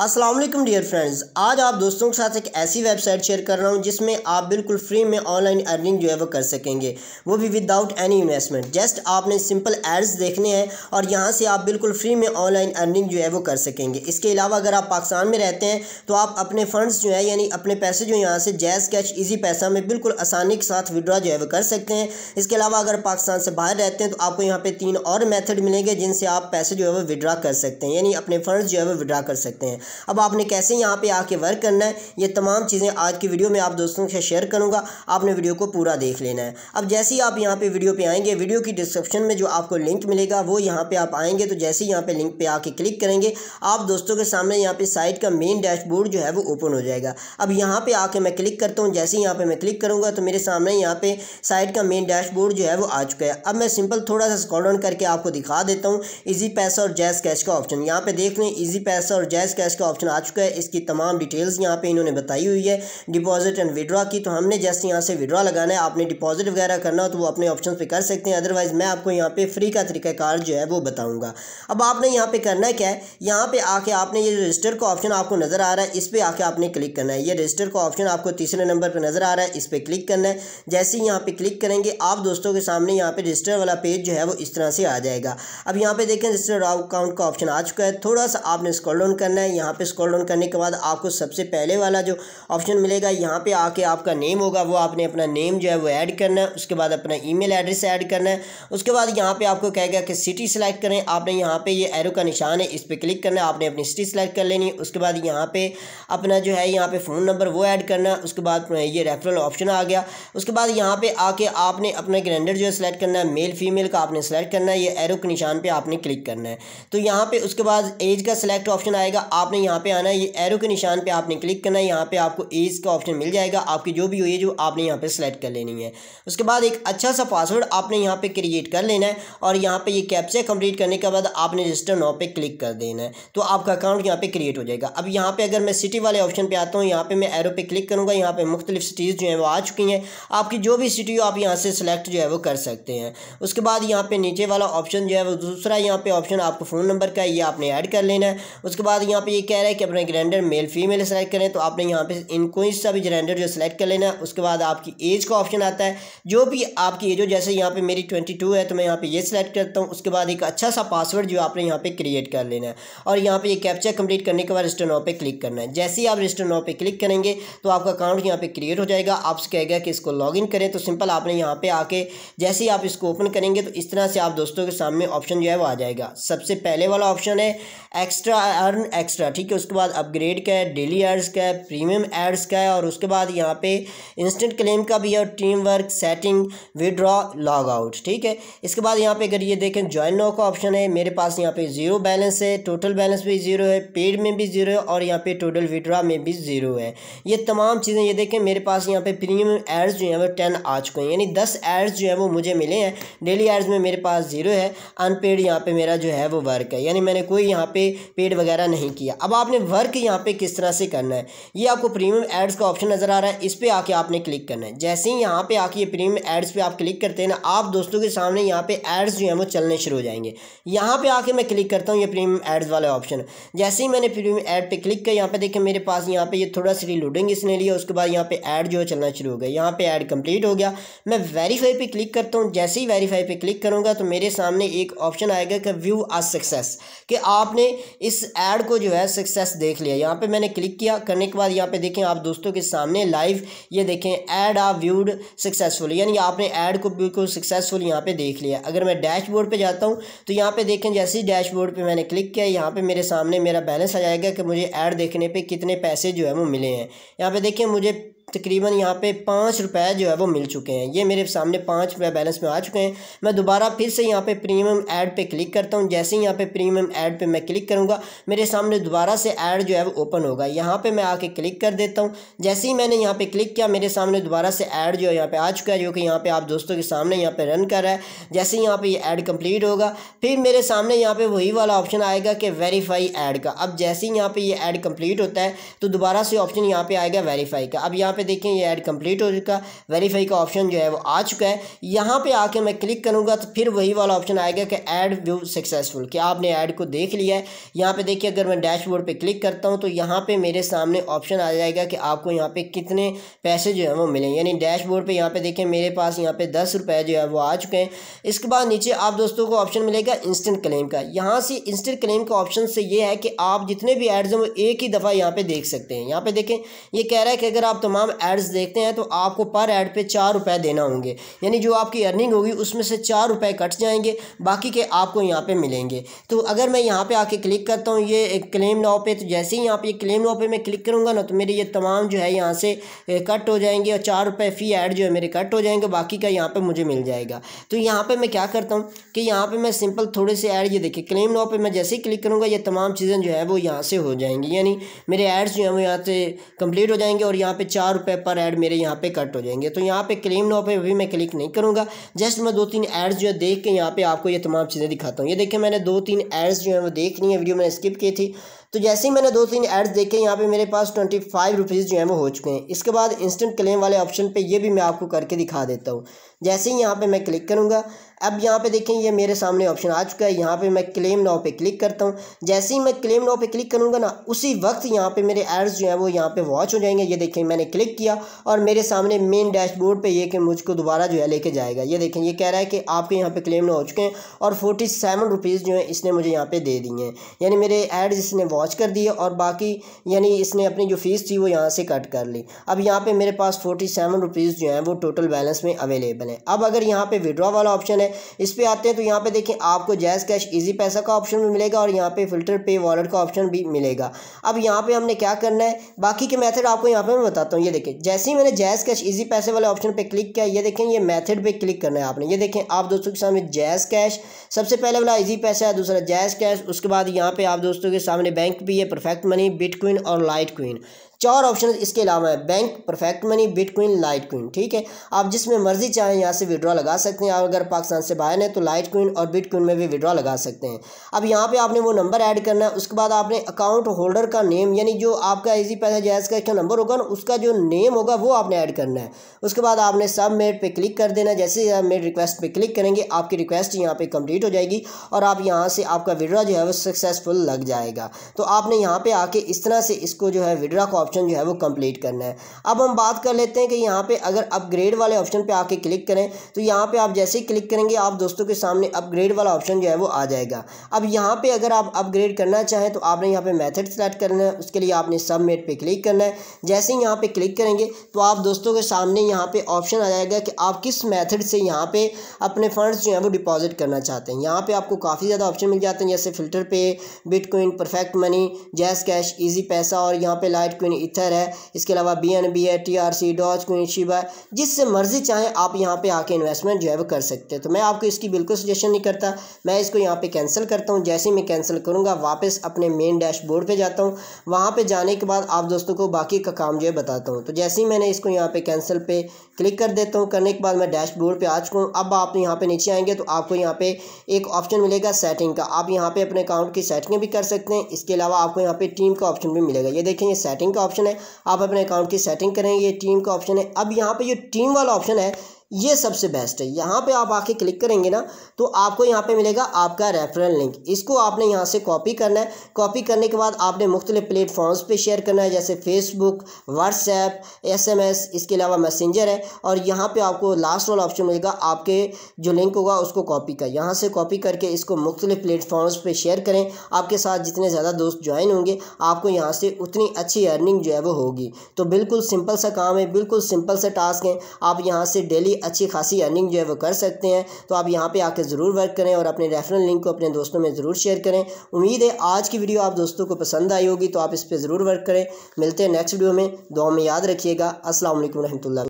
Aslam dear friends आज आप दोस्तों के साथ एक ऐसी वेबसाइट शेयर कर रहा हूँ जिसमें आप बिल्कुल फ्री में ऑनलाइन अर्निंग जो है वो कर सकेंगे वो भी विदाउट एनी इन्वेस्टमेंट जस्ट आपने सिंपल एड्स देखने हैं और यहाँ से आप बिल्कुल फ्री में ऑनलाइन अर्निंग जो है वो कर सकेंगे इसके अलावा अगर आप पाकिस्तान में रहते हैं तो आप अपने फंड्स जो है यानी अपने पैसे जो यहाँ से जैस कैश ईजी पैसा में बिल्कुल आसानी के साथ विड्रॉ जो है वो कर सकते हैं इसके अलावा अगर पाकिस्तान से बाहर रहते हैं तो आपको यहाँ पर तीन और मैथड मिलेंगे जिनसे आप पैसे जो है वो विड्रा कर सकते हैं यानी अपने फंड्स जो है वो विड्रा कर सकते हैं अब आपने कैसे यहाँ पर आके वर्क करना है ये तमाम चीज़ें आज की वीडियो में आप दोस्तों के साथ शेयर करूँगा आपने वीडियो को पूरा देख लेना है अब जैसे ही आप यहाँ पर वीडियो पर आएंगे वीडियो की डिस्क्रिप्शन में जो आपको लिंक मिलेगा वो यहाँ पर आप आएँगे तो जैसे ही यहाँ पर लिंक पर आके क्लिक करेंगे आप दोस्तों के सामने यहाँ पर साइट का मेन डैशबोर्ड जो है वो ओपन हो जाएगा अब यहाँ पर आके मैं क्लिक करता हूँ जैसे ही यहाँ पर मैं क्लिक करूँगा तो मेरे सामने यहाँ पर साइट का मेन डैशबोर्ड जो है वो आ चुका है अब मैं सिंपल थोड़ा सा स्कॉल डाउन करके आपको दिखा देता हूँ ईजी पैसा और जैज़ कैश का ऑप्शन यहाँ पे देख लें ईजी पैसा और जैज़ कैश का ऑप्शन आ चुका है इसकी तमाम डिटेल्स यहाँ पे इन्होंने बताई हुई है डिपॉजिट एंड विड्रा की तो हमने जैसे यहाँ से विड्रा लगाना है आपने डिपॉजिट वगैरह करना हो तो वो अपने ऑप्शन पे कर सकते हैं अदरवाइज़ मैं आपको यहाँ पे फ्री का तरीकाकार जो है वो बताऊँगा अब आपने यहाँ पे करना क्या है यहाँ पे आके आपने ये रजिस्टर का ऑप्शन आपको नज़र आ रहा है इस पर आके आपने क्लिक करना है ये रजिस्टर का ऑप्शन आपको तीसरे नंबर पर नज़र आ रहा है इस पर क्लिक करना है जैसे ही यहाँ पर क्लिक करेंगे आप दोस्तों के सामने यहाँ पर रजिस्टर वाला पेज जो है वो इस तरह से आ जाएगा अब यहाँ पर देखें रजिस्टर अकाउंट का ऑप्शन आ चुका है थोड़ा सा आपने स्क्रॉल डाउन करना है यहाँ यहाँ पे स्क्रॉल डाउन करने के बाद आपको सबसे पहले वाला जो ऑप्शन मिलेगा यहाँ पे आके आपका नेम होगा वो आपने अपना नेम जो है वो ऐड करना है उसके बाद अपना ईमेल एड्रेस ऐड करना है उसके बाद यहाँ पे आपको कहेगा कि सिटी सेलेक्ट करें आपने यहाँ पे ये एरो का निशान है इस पर क्लिक करना है आपने अपनी सिटी सेलेक्ट कर लेनी है उसके बाद यहाँ पे अपना जो है यहाँ पर फ़ोन नंबर वो ऐड करना है उसके बाद ये रेफरल ऑप्शन आ गया उसके बाद यहाँ पर आके आपने अपना ग्रेंडर जो है सिलेक्ट करना है मेल फीमेल का आपने सेलेक्ट करना है ये एरो के निशान पर आपने क्लिक करना है तो यहाँ पर उसके बाद एज का सिलेक्ट ऑप्शन आएगा आप आपने यहाँ पे आना है ये एरो के निशान पे आपने क्लिक करना है यहाँ पे आपको एज का ऑप्शन मिल जाएगा आपकी जो भी हो ये जो आपने यहाँ पे सेलेक्ट कर लेनी है उसके बाद एक अच्छा सा पासवर्ड आपने यहाँ पे क्रिएट कर लेना है और यहाँ पे ये कैप्चा कंप्लीट करने के बाद आपने रजिस्टर नाव पर क्लिक कर देना है तो आपका अकाउंट यहाँ पर क्रिएट हो जाएगा अब यहाँ पे अगर मैं सिटी वाले ऑप्शन पे आता हूँ यहाँ पर मैं एरो पे क्लिक करूँगा यहाँ पे मुख्तलिफ सिटीज़ जो हैं वो आ चुकी हैं आपकी जो भी सिटी हो आप यहाँ से सिलेक्ट जो है वो कर सकते हैं उसके बाद यहाँ पे नीचे वाला ऑप्शन जो है वो दूसरा यहाँ पे ऑप्शन आपको फ़ोन नंबर का ये आपने ऐड कर लेना है उसके बाद यहाँ पे ये कह रहा है कि अपना जेंडर मेल फीमेल सेलेक्ट करें तो आपने यहाँ पे इन कोई सा भी जेंडर जो सेलेक्ट कर लेना उसके बाद आपकी एज का ऑप्शन आता है जो भी आपकी एज हो जैसे यहाँ पे मेरी ट्वेंटी टू है तो मैं यहाँ पे ये सिलेक्ट करता हूँ उसके बाद एक अच्छा सा पासवर्ड जो आपने यहाँ पर क्रिएट कर लेना है और यहाँ पर ये कैप्चर कंप्लीट करने के बाद रजिस्टर नाव पे क्लिक करना है जैसे ही आप रजिस्टर नाव पे क्लिक करेंगे तो आपका अकाउंट यहाँ पर क्रिएट हो जाएगा आपसे कहेगा कि इसको लॉगिन करें तो सिंपल आपने यहाँ पर आके जैसे ही आप इसको ओपन करेंगे तो इस तरह से आप दोस्तों के सामने ऑप्शन जो है वो आ जाएगा सबसे पहले वाला ऑप्शन है एक्स्ट्रा अर्न एक्स्ट्रा देना ठीक है उसके बाद अपग्रेड का है डेली एड्स का है प्रीमियम एड्स का है और उसके बाद यहाँ पे इंस्टेंट क्लेम का भी है team work setting withdraw log out ठीक है इसके बाद यहाँ पे अगर ये देखें ज्वाइन नो का ऑप्शन है मेरे पास यहाँ पे जीरो बैलेंस है टोटल बैलेंस भी जीरो है पेड में भी जीरो है और यहाँ पे टोटल विड्रॉ में भी जीरो है ये तमाम चीज़ें ये देखें मेरे पास यहाँ पे प्रीमियम एड्स जो हैं वो टेन आ चुके हैं यानी दस एड्स जो हैं वो मुझे मिले हैं डेली एड्स में मेरे पास जीरो है अनपेड यहाँ पे मेरा जो है वो वर्क है यानी मैंने कोई यहाँ पे पेड वगैरह नहीं किया अब आपने वर्क यहाँ पे किस तरह से करना है ये आपको प्रीमियम एड्स का ऑप्शन नज़र आ रहा है इस पर आके आपने क्लिक करना है जैसे ही यहाँ पे आके ये प्रीमियम एड्स पे आप क्लिक करते हैं ना आप दोस्तों के सामने यहाँ पे एड्स जो हैं वो चलने शुरू हो जाएंगे यहाँ पर आके मैं क्लिक करता हूँ ये प्रीमियम एड्स वाला ऑप्शन जैसे ही मैंने प्रीमियम एड पर क्लिक किया यहाँ पे देखें मेरे पास यहाँ पर ये थोड़ा सी रिलोडिंग इसने लिया उसके बाद यहाँ पर एड जो है चलना शुरू हो गया यहाँ पे एड कंप्लीट हो गया मैं वेरीफाई पर क्लिक करता हूँ जैसे ही वेरीफाई पर क्लिक करूँगा तो मेरे सामने एक ऑप्शन आएगा कि व्यू आज सक्सेस कि आपने इस एड को जो है सक्सेस देख लिया यहाँ पे मैंने क्लिक किया करने के बाद यहाँ पे देखें आप दोस्तों के सामने लाइव ये देखें ऐड आप व्यूड सक्सेसफुल यानी आपने ऐड को बिल्कुल सक्सेसफुल यहाँ पे देख लिया अगर मैं डैशबोर्ड पे जाता हूँ तो यहाँ पे देखें जैसे ही डैशबोर्ड पे मैंने क्लिक किया यहाँ पे मेरे सामने मेरा बैलेंस आ जाएगा कि मुझे ऐड देखने पर कितने पैसे जो है वो मिले हैं यहाँ पे देखें मुझे तकरीबन यहाँ पे पाँच रुपए जो है वो मिल चुके हैं ये मेरे सामने पाँच रुपये बैलेंस में आ चुके हैं मैं दोबारा फिर से यहाँ पे प्रीमियम ऐड पे क्लिक करता हूँ जैसे ही यहाँ पे प्रीमियम ऐड पे मैं क्लिक करूँगा मेरे सामने दोबारा से ऐड जो है वो ओपन होगा यहाँ पे मैं आके क्लिक कर देता हूँ जैसे ही मैंने यहाँ पर क्लिक किया मेरे सामने दोबारा से ऐड जो है यहाँ पर आ चुका है जो कि यहाँ पर आप दोस्तों के सामने यहाँ पर रन कर रहा है जैसे ही यहाँ पर ये ऐड कम्प्लीट होगा फिर मेरे सामने यहाँ पर वही वाला ऑप्शन आएगा कि वेरीफाई ऐड का अब जैसे ही यहाँ पर ये ऐड कम्प्लीट होता है तो दोबारा से ऑप्शन यहाँ पर आएगा वेरीफाई का अब यहाँ पे देखें ये ऐड कंप्लीट हो चुका वेरीफाई का ऑप्शन जो है वो आ चुका है यहाँ पे आके मैं क्लिक करूँगा तो फिर वही वाला ऑप्शन आएगा कि ऐड व्यू सक्सेसफुल कि आपने ऐड को देख लिया है यहाँ पे देखिए अगर मैं डैशबोर्ड पे क्लिक करता हूँ तो यहाँ पे मेरे सामने ऑप्शन आ जाएगा कि आपको यहाँ पे कितने पैसे जो है वो मिले यानी डैशबोर्ड पर यहाँ पे देखें मेरे पास यहाँ पे दस रुपये जो है वो आ चुके हैं इसके बाद नीचे आप दोस्तों को ऑप्शन मिलेगा इंस्टेंट क्लेम का यहाँ से इंस्टेंट क्लेम का ऑप्शन से ये है कि आप जितने भी एड्स हैं वो एक ही दफ़ा यहाँ पे देख सकते हैं यहाँ पे देखें ये कह रहा है कि अगर आप तमाम हम एड्स देखते हैं तो आपको पर एड पे चार रुपए देना होंगे यानी जो आपकी अर्निंग होगी उसमें से चार रुपए कट जाएंगे बाकी के आपको यहाँ पे मिलेंगे तो अगर मैं यहाँ पे आके क्लिक करता हूँ ये क्लेम नाव पे तो जैसे ही यहाँ पे क्लेम नाव पे मैं क्लिक करूँगा ना तो मेरे ये तमाम जो है यहाँ से कट हो जाएंगे और चार रुपए फ़ी एड जो है मेरे कट हो जाएंगे बाकी का यहाँ पर मुझे मिल जाएगा तो यहाँ पर मैं क्या करता हूँ कि यहाँ पर मैं सिंपल थोड़े से ऐड ये देखिए क्लेम नाव पर मैं जैसे ही क्लिक करूँगा ये तमाम चीज़ें जो है वो यहाँ से हो जाएंगी यानी मेरे एड्स जो हैं वो यहाँ से कम्प्लीट हो जाएंगे और यहाँ पर चार रुपये पर ऐड मेरे यहाँ पे कट हो जाएंगे तो यहाँ पे क्लेम नाव पे अभी मैं क्लिक नहीं करूँगा जस्ट मैं दो तीन एड्स जो है देख के यहाँ पे आपको ये तमाम चीज़ें दिखाता हूँ ये देखिए मैंने दो तीन एड्स जो है वो देख ली है वीडियो मैंने स्किप की थी तो जैसे ही मैंने दो तीन एड्स देखे यहाँ पे मेरे पास ट्वेंटी फाइव रुपीज़ जो है वो हो चुके हैं इसके बाद इंस्टेंट क्लेम वाले ऑप्शन पे ये भी मैं आपको करके दिखा देता हूँ जैसे ही यहाँ पे मैं क्लिक करूँगा अब यहाँ पे देखें ये मेरे सामने ऑप्शन आ चुका है यहाँ पे मैं क्लेम नाव पे क्लिक करता हूँ जैसे ही मैं क्लेम नाव पे क्लिक करूँगा ना उसी वक्त यहाँ पे मेरे एड्स जो हैं वो यहाँ पे वॉच हो जाएंगे ये देखें मैंने क्लिक किया और मेरे सामने मेन डैशबोर्ड पे ये कि मुझको दोबारा जो है लेके जाएगा ये देखें ये कह रहा है कि आपके यहाँ पर क्लेम नाव हो चुके हैं और फोर्टी सेवन रुपीज़ जो है इसने मुझे यहाँ पर दे दिए हैं यानी मेरे एड्स इसने वॉच कर दिए और बाकी यानी इसने अपनी जो फ़ीस थी वो यहाँ से कट कर ली अब यहाँ पर मेरे पास फोर्टी सेवन रुपीज़ जो है वो टोटल बैलेंस में अवेलेबल ऑप्शन है अब अगर यहाँ पे विड्रॉ वाला ऑप्शन है इस पर आते हैं तो यहाँ पे देखें आपको जैज़ कैश इजी पैसा का ऑप्शन भी मिलेगा और यहाँ पे फिल्टर पे वॉलेट का ऑप्शन भी मिलेगा अब यहाँ पे हमने क्या करना है बाकी के मेथड आपको यहाँ पे मैं बताता हूँ ये देखें जैसे ही मैंने जैज़ कैश ईजी पैसे वाले ऑप्शन पर क्लिक किया ये देखें ये मैथड पर क्लिक करना है आपने ये देखें आप दोस्तों के सामने जैज़ कैश सबसे पहले वाला ईजी पैसा है दूसरा जैज़ कैश उसके बाद यहाँ पर आप दोस्तों के सामने बैंक भी है परफेक्ट मनी बिटकॉइन और लाइट क्वीन चार ऑप्शन इसके अलावा है bank perfect money bitcoin Litecoin ठीक है आप जिसमें मर्जी चाहें यहाँ से विड्रॉ लगा सकते हैं आप अगर पाकिस्तान से बाहर हैं तो लाइट क्वीन और बिटकॉइन में भी विड्रॉ लगा सकते हैं अब यहाँ पर आपने वो नंबर ऐड करना है उसके बाद आपने अकाउंट होल्डर का नेम यानी जो आपका इजी पैसा जैस का इसका नंबर होगा ना उसका जो नेम होगा वो आपने ऐड करना है उसके बाद आपने सबमिट पर क्लिक कर देना जैसे मेड रिक्वेस्ट पर क्लिक करेंगे आपकी रिक्वेस्ट यहाँ पर कंप्लीट हो जाएगी और आप यहाँ से आपका विड्रॉ जो है वो सक्सेसफुल लग जाएगा तो आपने यहाँ पर आके इस तरह से इसको जो है विड्रॉ को ऑप्शन जो है वो कंप्लीट करना है अब हम बात कर लेते हैं कि यहाँ पे अगर अपग्रेड वाले ऑप्शन पे आके क्लिक करें तो यहाँ पे आप जैसे ही क्लिक करेंगे आप दोस्तों के सामने अपग्रेड वाला ऑप्शन जो है वो आ जाएगा अब यहाँ पे अगर आप अपग्रेड करना चाहें तो आपने यहाँ पे मैथड सेलेक्ट करना है उसके लिए आपने सबमिट पर क्लिक करना है जैसे ही यहाँ पर क्लिक करेंगे तो आप दोस्तों के सामने यहाँ पर ऑप्शन आ जाएगा कि आप किस मैथड से यहाँ पर अपने फंड्स जो हैं वो डिपॉजिट करना चाहते हैं यहाँ पर आपको काफ़ी ज़्यादा ऑप्शन मिल जाते हैं जैसे फिल्टर पे bitcoin perfect money Jazz cash Easypaisa और यहाँ पे लाइट क्विन इथर है इसके अलावा बी एन बी है T R C Doge coin Shiba जिससे मर्जी चाहें आप यहाँ पे आके इन्वेस्टमेंट जो है वो कर सकते हैं तो मैं आपको इसकी बिल्कुल सजेशन नहीं करता मैं इसको यहाँ पे कैंसिल करता हूँ जैसे ही मैं कैंसिल करूँगा वापस अपने मेन डैशबोर्ड पर जाता हूँ वहाँ पर जाने के बाद आप दोस्तों को बाकी का काम जो है बताता हूँ तो जैसे ही मैंने इसको यहाँ पे कैंसिल पे क्लिक कर देता हूँ करने के बाद मैं डैशबोर्ड पर आ चुका हूँ अब आप यहाँ पे नीचे आएंगे तो आपको यहाँ पे एक ऑप्शन मिलेगा सेटिंग का आप यहाँ पे अपने अकाउंट की सेटिंग भी कर सकते हैं इसके अलावा आपको यहाँ पर टीम का ऑप्शन भी मिलेगा ये देखें ये सेटिंग का ऑप्शन है आप अपने अकाउंट की सेटिंग करें ये टीम का ऑप्शन है अब यहाँ पर जो टीम वाला ऑप्शन है ये सबसे बेस्ट है यहाँ पे आप आके क्लिक करेंगे ना तो आपको यहाँ पे मिलेगा आपका रेफरल लिंक इसको आपने यहाँ से कॉपी करना है कॉपी करने के बाद आपने मुख्तलिफ प्लेटफॉर्म्स पे शेयर करना है जैसे फेसबुक व्हाट्सएप एसएमएस इसके अलावा मैसेंजर है और यहाँ पे आपको लास्ट वाला ऑप्शन मिलेगा आपके जो लिंक होगा उसको कॉपी कर यहाँ से कॉपी करके इसको मुख्तलिफ प्लेटफॉर्म्स पर शेयर करें आपके साथ जितने ज़्यादा दोस्त ज्वाइन होंगे आपको यहाँ से उतनी अच्छी अर्निंग जो है वो होगी तो बिल्कुल सिंपल सा काम है बिल्कुल सिंपल सा टास्क है आप यहाँ से डेली अच्छी खासी अर्निंग जो है वो कर सकते हैं तो आप यहाँ पर आकर ज़रूर वर्क करें और अपने रेफरल लिंक को अपने दोस्तों में ज़रूर शेयर करें उम्मीद है आज की वीडियो आप दोस्तों को पसंद आई होगी तो आप इस पर ज़रूर वर्क करें मिलते हैं नेक्स्ट वीडियो में दो में याद रखिएगा असल वरहमल